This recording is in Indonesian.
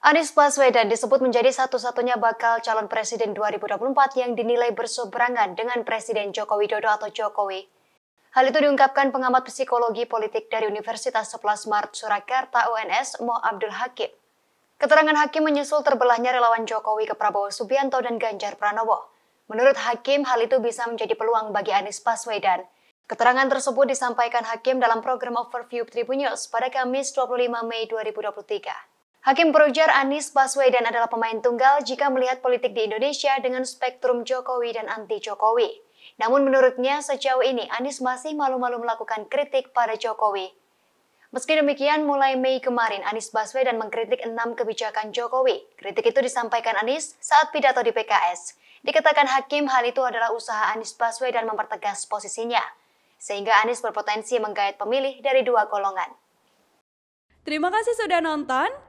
Anies Baswedan disebut menjadi satu-satunya bakal calon presiden 2024 yang dinilai berseberangan dengan Presiden Joko Widodo atau Jokowi. Hal itu diungkapkan pengamat psikologi politik dari Universitas 11 Maret Surakarta UNS, Mo Abdul Hakim. Keterangan Hakim menyusul terbelahnya relawan Jokowi ke Prabowo Subianto dan Ganjar Pranowo. Menurut Hakim, hal itu bisa menjadi peluang bagi Anies Baswedan. Keterangan tersebut disampaikan Hakim dalam program Overview Tribun News pada Kamis 25 Mei 2023. Hakim Perujar Anies Baswedan adalah pemain tunggal jika melihat politik di Indonesia dengan spektrum Jokowi dan anti-Jokowi. Namun menurutnya sejauh ini Anies masih malu-malu melakukan kritik pada Jokowi. Meski demikian, mulai Mei kemarin Anies Baswedan mengkritik enam kebijakan Jokowi. Kritik itu disampaikan Anies saat pidato di PKS. Dikatakan hakim hal itu adalah usaha Anies Baswedan mempertegas posisinya, sehingga Anies berpotensi menggait pemilih dari dua golongan. Terima kasih sudah nonton.